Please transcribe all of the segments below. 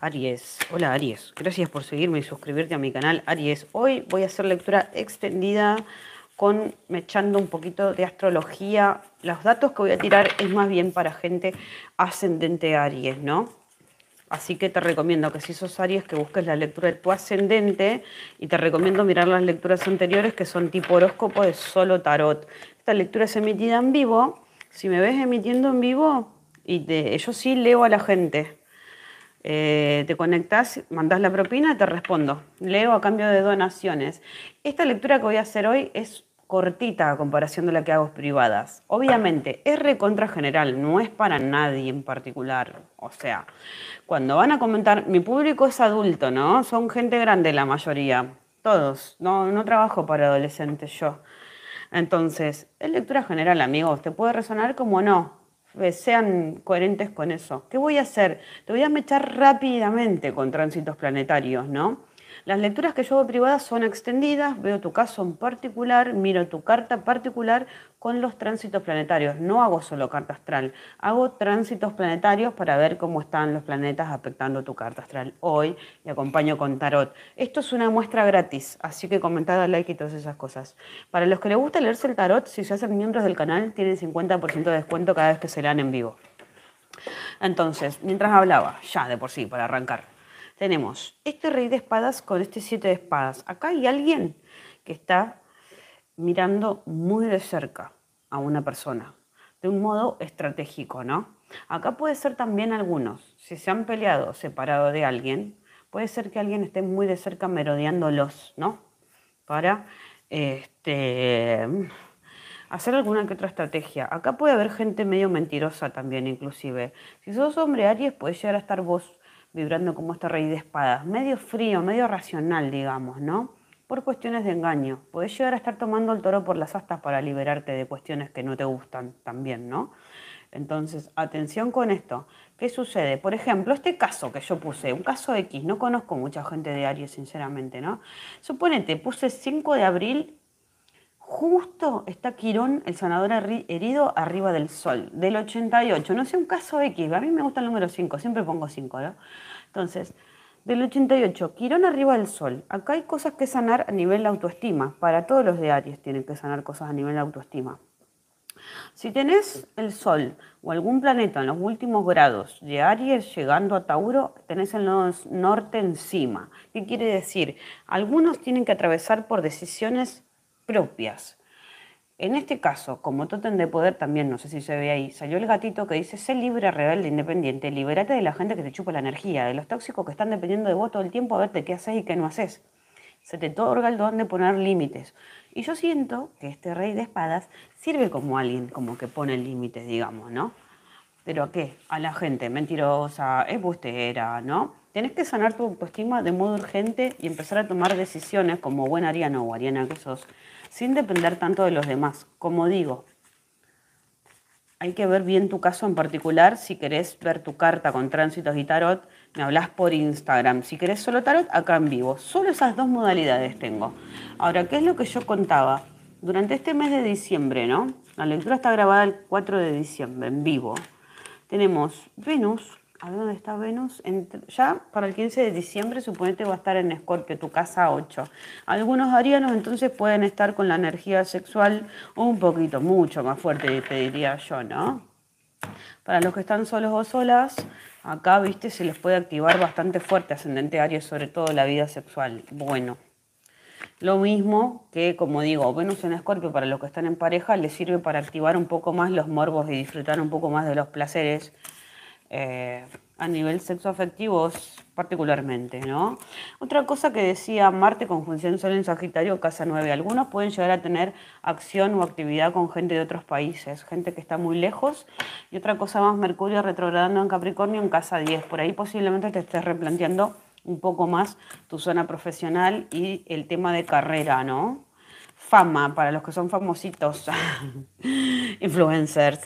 Aries. Hola Aries, gracias por seguirme y suscribirte a mi canal Aries. Hoy voy a hacer lectura extendida con echando un poquito de astrología. Los datos que voy a tirar es más bien para gente ascendente Aries, ¿no? Así que te recomiendo que si sos Aries que busques la lectura de tu ascendente y te recomiendo mirar las lecturas anteriores que son tipo horóscopo de solo tarot. Esta lectura es emitida en vivo. Si me ves emitiendo en vivo, y yo sí leo a la gente eh, te conectas, mandas la propina, te respondo. Leo a cambio de donaciones. Esta lectura que voy a hacer hoy es cortita a comparación de la que hago privadas. Obviamente, es recontra general, no es para nadie en particular. O sea, cuando van a comentar, mi público es adulto, ¿no? Son gente grande la mayoría, todos. No, no trabajo para adolescentes yo. Entonces, es lectura general, amigos. Te puede resonar como no, pues, sean coherentes con eso. ¿Qué voy a hacer? Te voy a mechar rápidamente con tránsitos planetarios, ¿no? Las lecturas que yo hago privadas son extendidas, veo tu caso en particular, miro tu carta particular con los tránsitos planetarios. No hago solo carta astral, hago tránsitos planetarios para ver cómo están los planetas afectando tu carta astral hoy le acompaño con tarot. Esto es una muestra gratis, así que comentad, like y todas esas cosas. Para los que les gusta leerse el tarot, si se hacen miembros del canal, tienen 50% de descuento cada vez que se lean en vivo. Entonces, mientras hablaba, ya de por sí, para arrancar tenemos este rey de espadas con este siete de espadas. Acá hay alguien que está mirando muy de cerca a una persona, de un modo estratégico, ¿no? Acá puede ser también algunos, si se han peleado separado de alguien, puede ser que alguien esté muy de cerca merodeándolos, ¿no? Para este, hacer alguna que otra estrategia. Acá puede haber gente medio mentirosa también, inclusive. Si sos hombre Aries, puede llegar a estar vos vibrando como este rey de espadas, medio frío, medio racional, digamos, ¿no? Por cuestiones de engaño. Podés llegar a estar tomando el toro por las astas para liberarte de cuestiones que no te gustan también, ¿no? Entonces, atención con esto. ¿Qué sucede? Por ejemplo, este caso que yo puse, un caso X, no conozco mucha gente de Aries, sinceramente, ¿no? Suponete, puse 5 de abril justo está Quirón, el sanador herido, arriba del sol, del 88. No sé, un caso X, a mí me gusta el número 5, siempre pongo 5, Entonces, del 88, Quirón arriba del sol. Acá hay cosas que sanar a nivel de autoestima. Para todos los de Aries tienen que sanar cosas a nivel de autoestima. Si tenés el sol o algún planeta en los últimos grados de Aries llegando a Tauro, tenés el norte encima. ¿Qué quiere decir? Algunos tienen que atravesar por decisiones propias. En este caso, como tótem de poder también, no sé si se ve ahí, salió el gatito que dice, sé libre, rebelde, independiente, liberate de la gente que te chupa la energía, de los tóxicos que están dependiendo de vos todo el tiempo a verte qué haces y qué no haces. Se te otorga el don de poner límites. Y yo siento que este rey de espadas sirve como alguien, como que pone límites, digamos, ¿no? ¿Pero a qué? A la gente mentirosa, embustera, ¿no? Tenés que sanar tu autoestima de modo urgente y empezar a tomar decisiones como buen ariano o ariana que sos sin depender tanto de los demás. Como digo, hay que ver bien tu caso en particular. Si querés ver tu carta con tránsitos y tarot, me hablas por Instagram. Si querés solo tarot, acá en vivo. Solo esas dos modalidades tengo. Ahora, ¿qué es lo que yo contaba? Durante este mes de diciembre, ¿no? La lectura está grabada el 4 de diciembre, en vivo. Tenemos Venus, a dónde está Venus. ya para el 15 de diciembre suponete va a estar en Escorpio, tu casa 8. Algunos arianos entonces pueden estar con la energía sexual un poquito, mucho más fuerte, te diría yo, ¿no? Para los que están solos o solas, acá, viste, se les puede activar bastante fuerte, ascendente Aries, sobre todo la vida sexual. Bueno. Lo mismo que, como digo, Venus en Escorpio para los que están en pareja les sirve para activar un poco más los morbos y disfrutar un poco más de los placeres eh, a nivel sexo particularmente, ¿no? Otra cosa que decía Marte conjunción Sol en Sagitario, Casa 9, algunos pueden llegar a tener acción o actividad con gente de otros países, gente que está muy lejos, y otra cosa más, Mercurio retrogradando en Capricornio en Casa 10, por ahí posiblemente te estés replanteando un poco más tu zona profesional y el tema de carrera, ¿no? fama, para los que son famositos, influencers.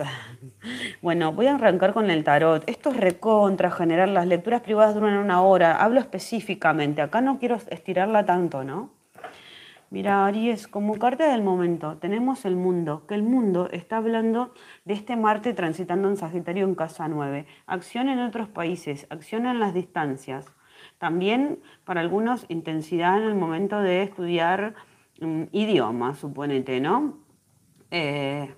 Bueno, voy a arrancar con el tarot. Esto es recontra generar Las lecturas privadas duran una hora. Hablo específicamente. Acá no quiero estirarla tanto, ¿no? Mira, Aries, como carta del momento, tenemos el mundo, que el mundo está hablando de este Marte transitando en Sagitario en casa 9. Acción en otros países, acción en las distancias. También, para algunos, intensidad en el momento de estudiar idioma, suponete, ¿no? Eh,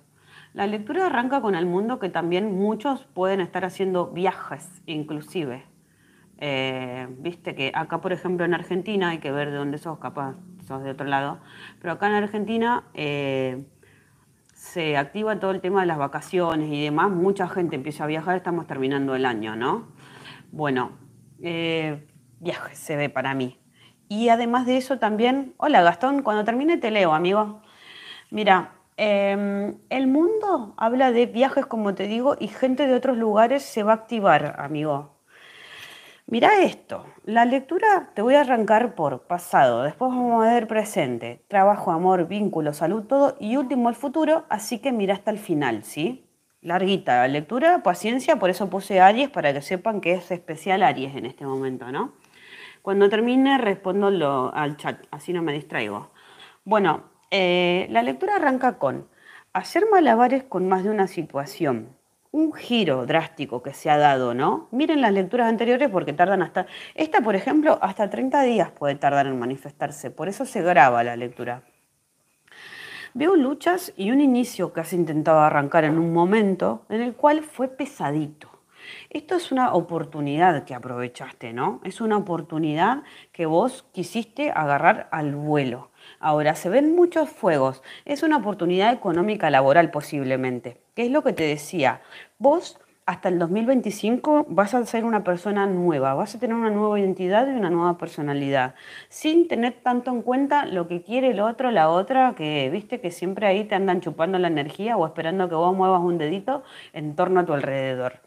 la lectura arranca con el mundo que también muchos pueden estar haciendo viajes, inclusive. Eh, viste que acá, por ejemplo, en Argentina, hay que ver de dónde sos, capaz sos de otro lado, pero acá en Argentina eh, se activa todo el tema de las vacaciones y demás, mucha gente empieza a viajar, estamos terminando el año, ¿no? Bueno, viajes se ve para mí, y además de eso también, hola Gastón, cuando termine te leo, amigo. Mira, em, el mundo habla de viajes, como te digo, y gente de otros lugares se va a activar, amigo. Mira esto, la lectura te voy a arrancar por pasado, después vamos a ver presente, trabajo, amor, vínculo, salud, todo, y último el futuro, así que mira hasta el final, ¿sí? Larguita la lectura, paciencia, por eso puse Aries, para que sepan que es especial Aries en este momento, ¿no? Cuando termine, respondo al chat, así no me distraigo. Bueno, eh, la lectura arranca con hacer malabares con más de una situación. Un giro drástico que se ha dado, ¿no? Miren las lecturas anteriores porque tardan hasta. Esta, por ejemplo, hasta 30 días puede tardar en manifestarse, por eso se graba la lectura. Veo luchas y un inicio que has intentado arrancar en un momento en el cual fue pesadito esto es una oportunidad que aprovechaste, ¿no? Es una oportunidad que vos quisiste agarrar al vuelo. Ahora, se ven muchos fuegos. Es una oportunidad económica laboral posiblemente. ¿Qué es lo que te decía? Vos hasta el 2025 vas a ser una persona nueva, vas a tener una nueva identidad y una nueva personalidad, sin tener tanto en cuenta lo que quiere el otro, la otra, que viste que siempre ahí te andan chupando la energía o esperando que vos muevas un dedito en torno a tu alrededor.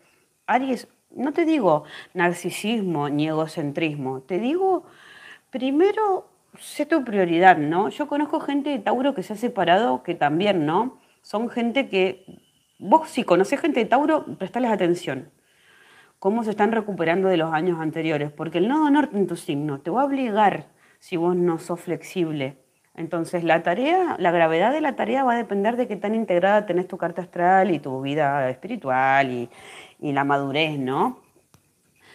Aries, no te digo narcisismo ni egocentrismo, te digo, primero, sé tu prioridad, ¿no? Yo conozco gente de Tauro que se ha separado, que también, ¿no? Son gente que, vos si conocés gente de Tauro, prestales atención. Cómo se están recuperando de los años anteriores, porque el nodo norte en tu signo te va a obligar si vos no sos flexible entonces, la tarea, la gravedad de la tarea va a depender de qué tan integrada tenés tu carta astral y tu vida espiritual y, la madurez, ¿no?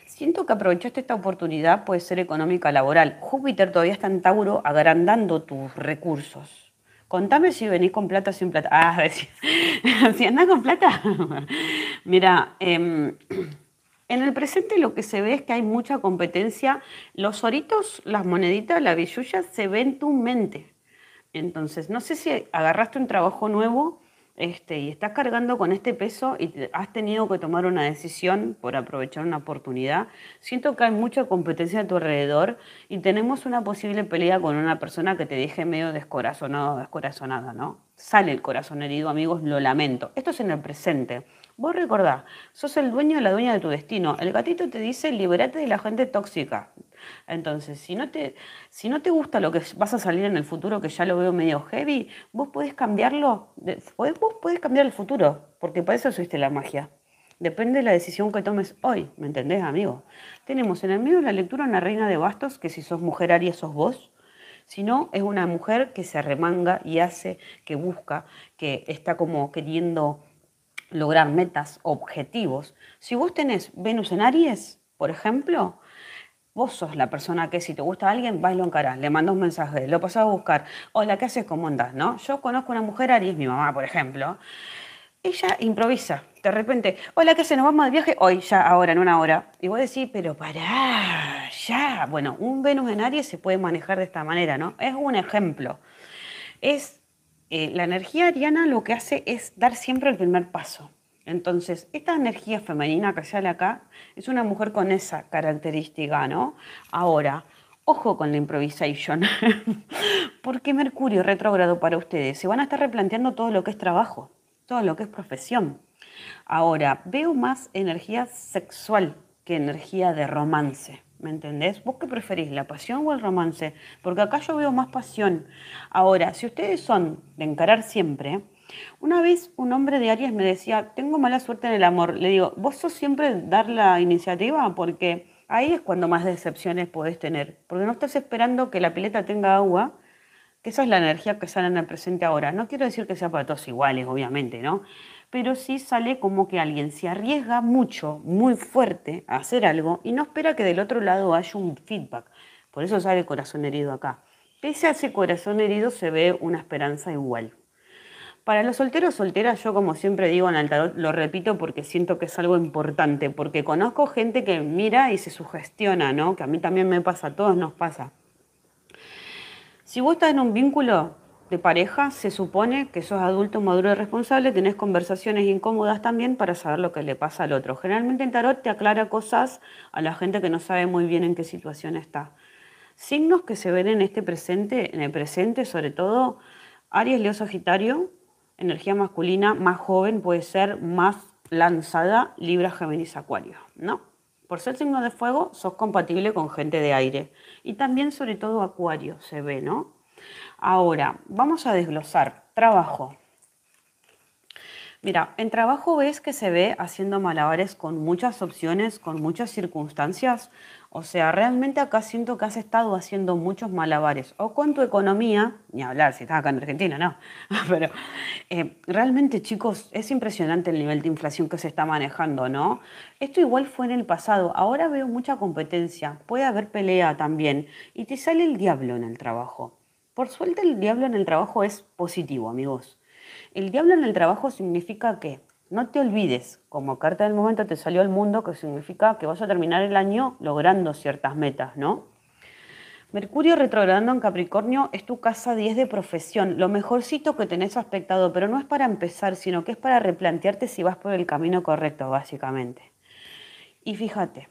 Siento que aprovechaste esta oportunidad, puede ser económica, laboral. Júpiter todavía está en Tauro agrandando tus recursos. Contame si venís con plata o sin plata. Ah, si, si andás con plata. Mira, em, en el presente lo que se ve es que hay mucha competencia. Los oritos, las moneditas, la billulla se ven tu mente. Entonces, no sé si agarraste un trabajo nuevo este, y estás cargando con este peso y has tenido que tomar una decisión por aprovechar una oportunidad. Siento que hay mucha competencia a tu alrededor y tenemos una posible pelea con una persona que te dije medio descorazonado, descorazonada, ¿no? Sale el corazón herido, amigos, lo lamento. Esto es en el presente. Vos recordá, sos el dueño o la dueña de tu destino. El gatito te dice, liberate de la gente tóxica. Entonces, si no, te, si no te gusta lo que vas a salir en el futuro, que ya lo veo medio heavy, vos podés cambiarlo, vos podés cambiar el futuro, porque para eso existe la magia. Depende de la decisión que tomes hoy, ¿me entendés, amigo? Tenemos en el medio la lectura una reina de bastos, que si sos mujer Aries sos vos, si no, es una mujer que se arremanga y hace, que busca, que está como queriendo lograr metas, objetivos. Si vos tenés Venus en Aries, por ejemplo, vos sos la persona que si te gusta alguien, vas y lo le mandás un mensaje, lo pasás a buscar. Hola, ¿qué haces? ¿Cómo andás? ¿No? Yo conozco una mujer Aries, mi mamá, por ejemplo. Ella improvisa, de repente, hola, ¿qué se ¿Nos vamos de viaje? Hoy, ya, ahora, en una hora. Y vos decís, pero pará, ya. Bueno, un Venus en Aries se puede manejar de esta manera, ¿no? Es un ejemplo. Es eh, la energía ariana lo que hace es dar siempre el primer paso. Entonces, esta energía femenina que sale acá es una mujer con esa característica, ¿no? Ahora, ojo con la improvisación, porque Mercurio retrógrado para ustedes, se van a estar replanteando todo lo que es trabajo, todo lo que es profesión. Ahora, veo más energía sexual que energía de romance. ¿Me entendés? ¿Vos qué preferís, la pasión o el romance? Porque acá yo veo más pasión. Ahora, si ustedes son de encarar siempre, una vez un hombre de Aries me decía, tengo mala suerte en el amor. Le digo, vos sos siempre dar la iniciativa porque ahí es cuando más decepciones podés tener. Porque no estás esperando que la pileta tenga agua, que esa es la energía que sale en el presente ahora. No quiero decir que sea para todos iguales, obviamente, ¿no? pero sí sale como que alguien se arriesga mucho, muy fuerte a hacer algo y no espera que del otro lado haya un feedback. Por eso sale corazón herido acá. Pese a ese corazón herido se ve una esperanza igual. Para los solteros solteras, yo como siempre digo en el lo repito porque siento que es algo importante, porque conozco gente que mira y se sugestiona, ¿no? Que a mí también me pasa, a todos nos pasa. Si vos estás en un vínculo, pareja, se supone que sos adulto, maduro y responsable, tenés conversaciones incómodas también para saber lo que le pasa al otro. Generalmente en tarot te aclara cosas a la gente que no sabe muy bien en qué situación está. Signos que se ven en este presente, en el presente sobre todo, Aries, Leo, Sagitario, energía masculina más joven puede ser más lanzada, Libra, Géminis, Acuario, ¿no? Por ser signo de fuego, sos compatible con gente de aire. Y también, sobre todo, Acuario se ve, ¿no? Ahora, vamos a desglosar. Trabajo. Mira, en trabajo ves que se ve haciendo malabares con muchas opciones, con muchas circunstancias. O sea, realmente acá siento que has estado haciendo muchos malabares. O con tu economía, ni hablar si estás acá en Argentina, no. Pero eh, realmente, chicos, es impresionante el nivel de inflación que se está manejando, ¿no? Esto igual fue en el pasado. Ahora veo mucha competencia. Puede haber pelea también. Y te sale el diablo en el trabajo. Por suerte el diablo en el trabajo es positivo, amigos. El diablo en el trabajo significa que no te olvides, como carta del momento te salió al mundo, que significa que vas a terminar el año logrando ciertas metas, ¿no? Mercurio retrogradando en Capricornio es tu casa 10 de profesión, lo mejorcito que tenés aspectado, pero no es para empezar, sino que es para replantearte si vas por el camino correcto, básicamente. Y fíjate,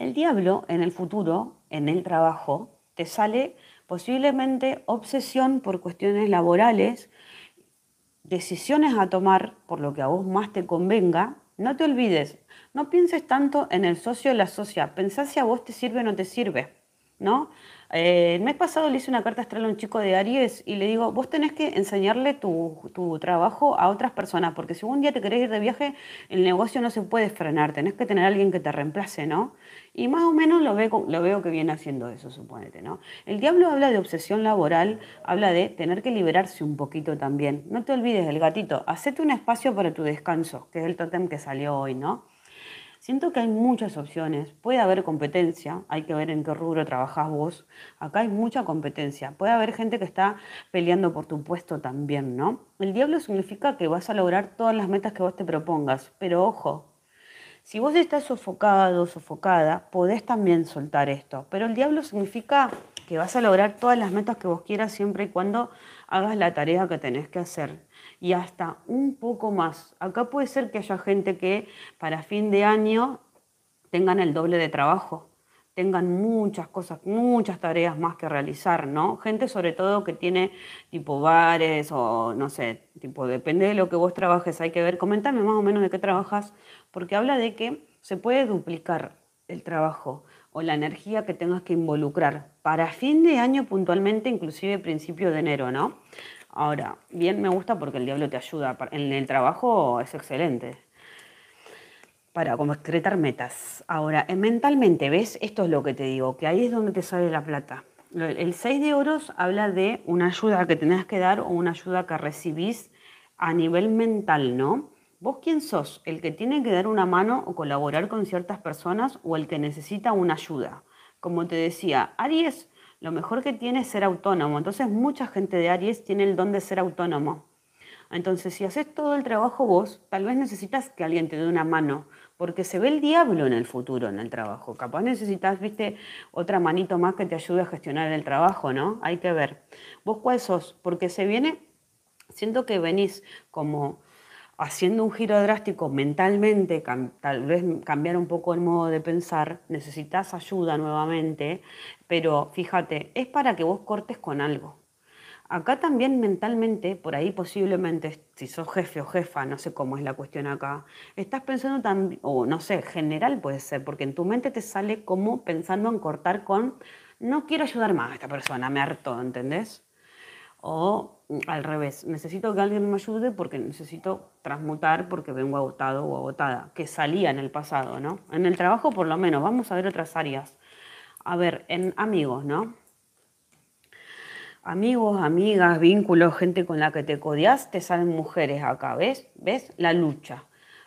el diablo en el futuro, en el trabajo, te sale posiblemente obsesión por cuestiones laborales, decisiones a tomar por lo que a vos más te convenga, no te olvides, no pienses tanto en el socio o la socia, pensás si a vos te sirve o no te sirve, ¿no? Eh, el mes pasado le hice una carta astral a un chico de Aries y le digo, vos tenés que enseñarle tu, trabajo a otras personas, porque si un día te querés ir de viaje, el negocio no se puede frenar, tenés que tener alguien que te reemplace, ¿no? Y más o menos lo, lo veo que viene haciendo eso, suponete, ¿no? El diablo habla de obsesión laboral, habla de tener que liberarse un poquito también. No te olvides del gatito, hacete un espacio para tu descanso, que es el tótem que salió hoy, ¿no? Siento que hay muchas opciones. Puede haber competencia, hay que ver en qué rubro trabajás vos. Acá hay mucha competencia. Puede haber gente que está peleando por tu puesto también, ¿no? El diablo significa que vas a lograr todas las metas que vos te propongas, pero ojo, si vos estás sofocado, sofocada, podés también soltar esto. Pero el diablo significa que vas a lograr todas las metas que vos quieras siempre y cuando hagas la tarea que tenés que hacer y hasta un poco más. Acá puede ser que haya gente que para fin de año tengan el doble de trabajo, tengan muchas cosas, muchas tareas más que realizar, ¿no? Gente sobre todo que tiene tipo bares o no sé, tipo depende de lo que vos trabajes, hay que ver, comentame más o menos de qué trabajas, porque habla de que se puede duplicar el trabajo o la energía que tengas que involucrar para fin de año puntualmente, inclusive principio de enero, ¿no? Ahora, bien me gusta porque el diablo te ayuda. En el trabajo es excelente para concretar metas. Ahora, eh, mentalmente, ¿ves? Esto es lo que te digo, que ahí es donde te sale la plata. El 6 de oros habla de una ayuda que tenés que dar o una ayuda que recibís a nivel mental, ¿no? ¿Vos quién sos? ¿El que tiene que dar una mano o colaborar con ciertas personas o el que necesita una ayuda? Como te decía, Aries lo mejor que tiene es ser autónomo. Entonces mucha gente de Aries tiene el don de ser autónomo. Entonces si haces todo el trabajo vos, tal vez necesitas que alguien te dé una mano, porque se ve el diablo en el futuro, en el trabajo. Capaz necesitas, viste, otra manito más que te ayude a gestionar el trabajo, ¿no? Hay que ver. ¿Vos cuál sos? Porque se viene, siento que venís como haciendo un giro drástico mentalmente, tal vez cambiar un poco el modo de pensar, necesitas ayuda nuevamente, pero fíjate, es para que vos cortes con algo. Acá también mentalmente, por ahí posiblemente, si sos jefe o jefa, no sé cómo es la cuestión acá, estás pensando también, o no sé, general puede ser, porque en tu mente te sale como pensando en cortar con, no quiero ayudar más a esta persona, me harto, ¿entendés? O mm, al revés, necesito que alguien me ayude porque necesito transmutar porque vengo agotado o agotada, que salía en el pasado, ¿no? En el trabajo por lo menos, vamos a ver otras áreas. A ver, en amigos, ¿no? Amigos, amigas, vínculos, gente con la que te codias, te salen mujeres acá, ¿ves? ¿Ves? La lucha.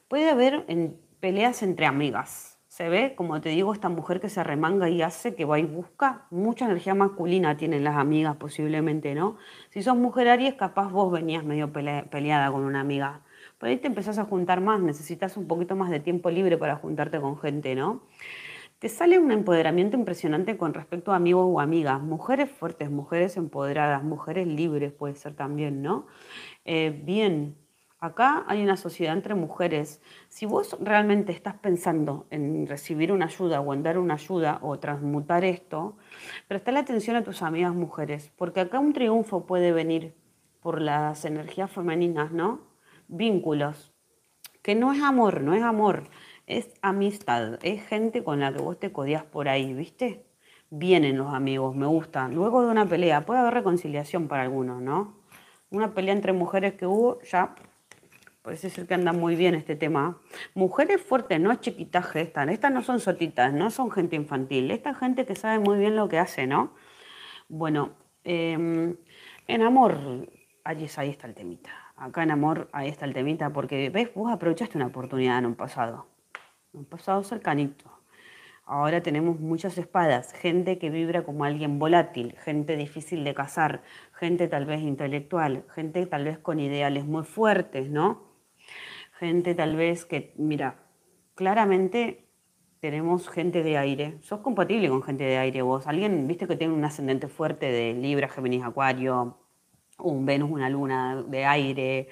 Puede haber en peleas entre amigas, se ve, como te digo, esta mujer que se remanga y hace, que va y busca, mucha energía masculina tienen las amigas posiblemente, ¿no? Si sos mujer Aries, capaz vos venías medio peleada con una amiga. Por ahí te empezás a juntar más, necesitas un poquito más de tiempo libre para juntarte con gente, ¿no? te sale un empoderamiento impresionante con respecto a amigos o amigas, mujeres fuertes, mujeres empoderadas, mujeres libres puede ser también, ¿no? Eh, bien, Acá hay una sociedad entre mujeres. Si vos realmente estás pensando en recibir una ayuda o en dar una ayuda o transmutar esto, la atención a tus amigas mujeres, porque acá un triunfo puede venir por las energías femeninas, ¿no? Vínculos, que no es amor, no es amor, es amistad, es gente con la que vos te codías por ahí, ¿viste? Vienen los amigos, me gusta. Luego de una pelea, puede haber reconciliación para algunos, ¿no? Una pelea entre mujeres que hubo, ya Puede es el que anda muy bien este tema. Mujeres fuertes, no chiquitaje Estas no son sotitas, no son gente infantil. Esta gente que sabe muy bien lo que hace, ¿no? Bueno, em, en amor, ahí, ahí está el temita. Acá en amor, ahí está el temita, porque ves, vos aprovechaste una oportunidad en un pasado. En un pasado cercanito. Ahora tenemos muchas espadas, gente que vibra como alguien volátil, gente difícil de cazar, gente tal vez intelectual, gente tal vez con ideales muy fuertes, ¿no? gente tal vez que, mira, claramente tenemos gente de aire. Sos compatible con gente de aire vos. Alguien, viste que tiene un ascendente fuerte de Libra, Géminis, Acuario, un Venus, una luna de aire.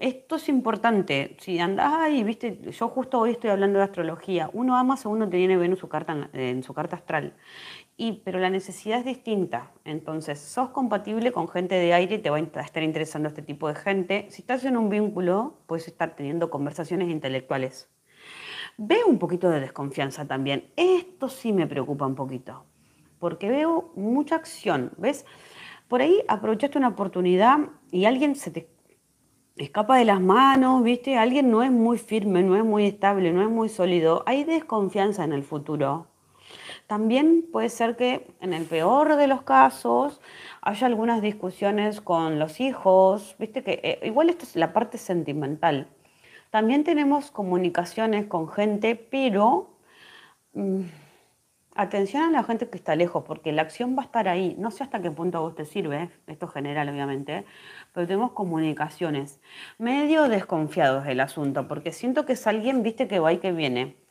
Esto es importante. Si andás ahí, viste, yo justo hoy estoy hablando de astrología. Uno ama según tiene Venus su carta en su carta astral. Y, pero la necesidad es distinta. Entonces, sos compatible con gente de aire y te va a estar interesando este tipo de gente. Si estás en un vínculo, puedes estar teniendo conversaciones intelectuales. Veo un poquito de desconfianza también. Esto sí me preocupa un poquito, porque veo mucha acción. ¿Ves? Por ahí aprovechaste una oportunidad y alguien se te escapa de las manos, ¿viste? Alguien no es muy firme, no es muy estable, no es muy sólido. Hay desconfianza en el futuro también puede ser que en el peor de los casos haya algunas discusiones con los hijos, viste que eh, igual esto es la parte sentimental. También tenemos comunicaciones con gente, pero mm, atención a la gente que está lejos, porque la acción va a estar ahí. No sé hasta qué punto a vos te sirve, esto general obviamente, pero tenemos comunicaciones. Medio desconfiados del asunto, porque siento que es alguien, viste, que va y que viene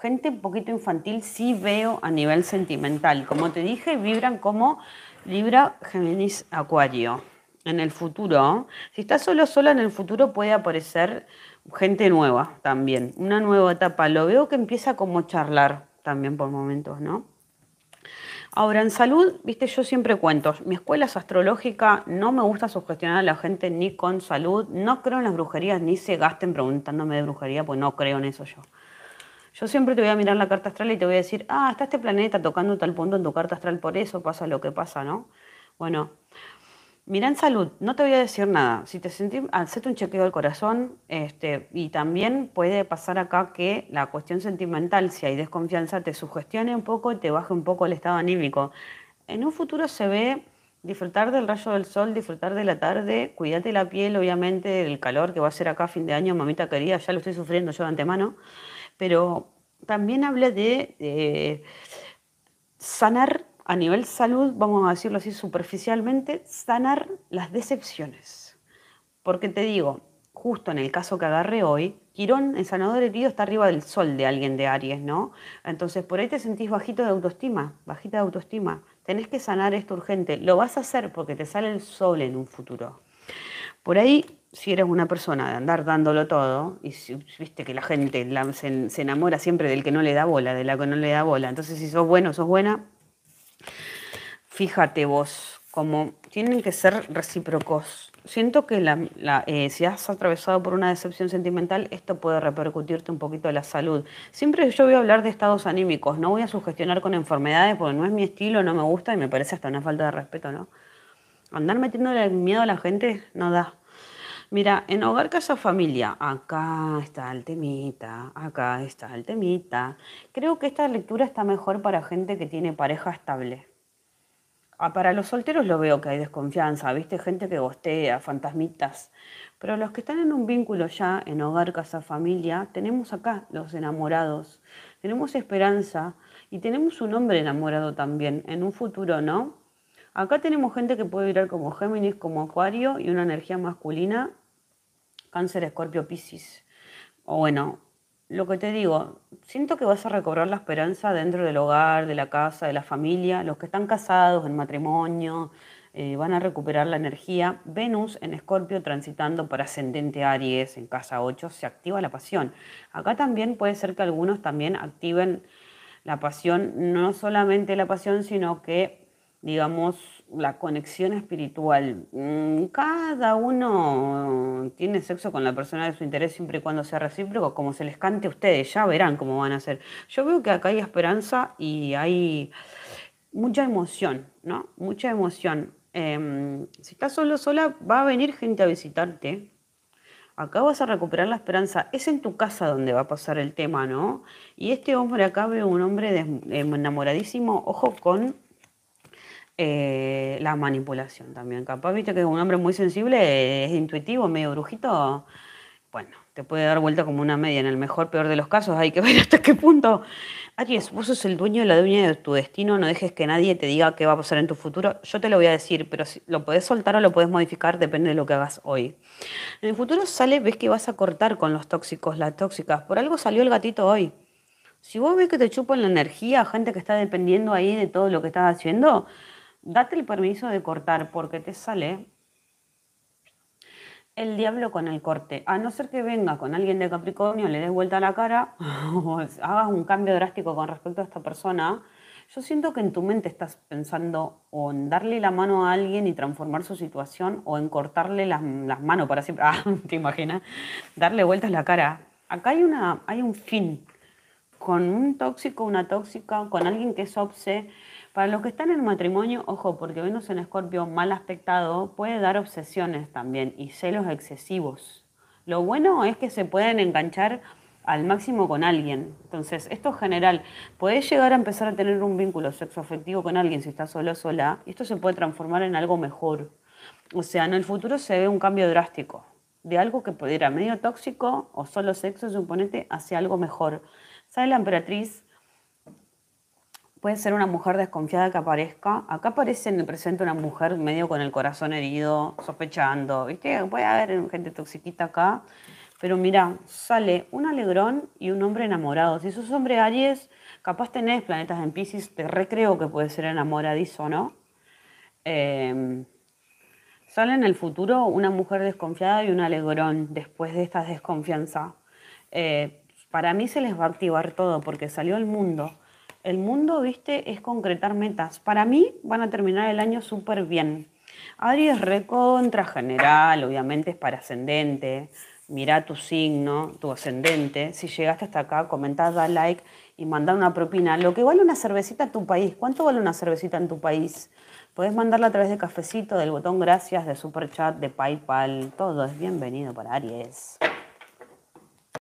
gente un poquito infantil sí veo a nivel sentimental. Como te dije, vibran como Libra, Géminis, Acuario. En el futuro, si estás solo sola en el futuro puede aparecer gente nueva también, una nueva etapa. Lo veo que empieza como charlar también por momentos, ¿no? Ahora, en salud, viste, yo siempre cuento, mi escuela es astrológica, no me gusta sugestionar a la gente ni con salud, no creo en las brujerías, ni se gasten preguntándome de brujería, pues no creo en eso yo. Yo siempre te voy a mirar la carta astral y te voy a decir, ah, está este planeta tocando tal punto en tu carta astral, por eso pasa lo que pasa, ¿no? Bueno, mira en salud, no te voy a decir nada. Si te sentís, hacete un chequeo del corazón este, y también puede pasar acá que la cuestión sentimental, si hay desconfianza, te sugestione un poco y te baje un poco el estado anímico. En un futuro se ve disfrutar del rayo del sol, disfrutar de la tarde, cuídate la piel, obviamente, del calor que va a ser acá a fin de año, mamita querida, ya lo estoy sufriendo yo de antemano pero también habla de eh, sanar a nivel salud, vamos a decirlo así superficialmente, sanar las decepciones. Porque te digo, justo en el caso que agarré hoy, Quirón, el sanador herido, está arriba del sol de alguien de Aries, ¿no? Entonces por ahí te sentís bajito de autoestima, bajita de autoestima. Tenés que sanar esto urgente. Lo vas a hacer porque te sale el sol en un futuro. Por ahí, si eres una persona de andar dándolo todo, y si, viste que la gente se, enamora siempre del que no le da bola, de la que no le da bola, entonces si sos bueno, sos buena, fíjate vos, como tienen que ser recíprocos. Siento que la, eh, si has atravesado por una decepción sentimental, esto puede repercutirte un poquito en la salud. Siempre yo voy a hablar de estados anímicos, no voy a sugestionar con enfermedades porque no es mi estilo, no me gusta y me parece hasta una falta de respeto, ¿no? andar metiéndole miedo a la gente no da. Mira, en hogar, casa, familia, acá está el temita, acá está el temita. Creo que esta lectura está mejor para gente que tiene pareja estable. Ah, para los solteros lo veo que hay desconfianza, viste, gente que gostea, fantasmitas. Pero los que están en un vínculo ya, en hogar, casa, familia, tenemos acá los enamorados, tenemos esperanza y tenemos un hombre enamorado también, en un futuro, ¿no? Acá tenemos gente que puede virar como Géminis, como Acuario y una energía masculina, Cáncer, Escorpio, Piscis. O bueno, lo que te digo, siento que vas a recobrar la esperanza dentro del hogar, de la casa, de la familia, los que están casados, en matrimonio, eh, van a recuperar la energía. Venus en Escorpio transitando por ascendente Aries en casa 8, se activa la pasión. Acá también puede ser que algunos también activen la pasión, no solamente la pasión, sino que digamos, la conexión espiritual. Mm, cada uno tiene sexo con la persona de su interés siempre y cuando sea recíproco, como se les cante a ustedes, ya verán cómo van a ser. Yo veo que acá hay esperanza y hay mucha emoción, ¿no? Mucha emoción. Em, si estás solo, sola, va a venir gente a visitarte. Acá vas a recuperar la esperanza. Es en tu casa donde va a pasar el tema, ¿no? Y este hombre acá veo un hombre enamoradísimo, ojo con eh, la manipulación también. Capaz, viste que es un hombre muy sensible, eh, es intuitivo, medio brujito. Bueno, te puede dar vuelta como una media. En el mejor, peor de los casos, hay que ver hasta qué punto. Aries, vos sos el dueño y la dueña de tu destino. No dejes que nadie te diga qué va a pasar en tu futuro. Yo te lo voy a decir, pero si lo podés soltar o lo podés modificar, depende de lo que hagas hoy. En el futuro sale, ves que vas a cortar con los tóxicos, las tóxicas. Por algo salió el gatito hoy. Si vos ves que te chupan la energía, gente que está dependiendo ahí de todo lo que estás haciendo, date el permiso de cortar porque te sale el diablo con el corte. A no ser que venga con alguien de Capricornio, le des vuelta a la cara o hagas un cambio drástico con respecto a esta persona, yo siento que en tu mente estás pensando o en darle la mano a alguien y transformar su situación o en cortarle las, manos para siempre. Ah, te imaginas, darle vueltas la cara. Acá hay, una, hay un fin con un tóxico, una tóxica, con alguien que es obse para los que están en matrimonio, ojo, porque Venus en Escorpio mal aspectado puede dar obsesiones también y celos excesivos. Lo bueno es que se pueden enganchar al máximo con alguien. Entonces, esto es general. Podés llegar a empezar a tener un vínculo sexo afectivo con alguien si estás solo o sola. Y esto se puede transformar en algo mejor. O sea, en el futuro se ve un cambio drástico. De algo que ser medio tóxico o solo sexo, suponete, hacia algo mejor. Sale la emperatriz? puede ser una mujer desconfiada que aparezca. Acá aparece en el presente una mujer medio con el corazón herido, sospechando, ¿viste? Puede haber gente toxiquita acá. Pero mira, sale un alegrón y un hombre enamorado. Si sos hombre Aries, capaz tenés planetas en Pisces, te recreo que puede ser enamoradizo, ¿no? Em, sale en el futuro una mujer desconfiada y un alegrón después de esta desconfianza. Eh, para mí se les va a activar todo porque salió el mundo el mundo, viste, es concretar metas. Para mí van a terminar el año súper bien. Aries, recontra general, obviamente es para ascendente. Mirá tu signo, tu ascendente. Si llegaste hasta acá, comentá, da like y mandá una propina. Lo que vale una cervecita a tu país. ¿Cuánto vale una cervecita en tu país? Podés mandarla a través de cafecito, del botón gracias, de super chat, de PayPal. Todo es bienvenido para Aries.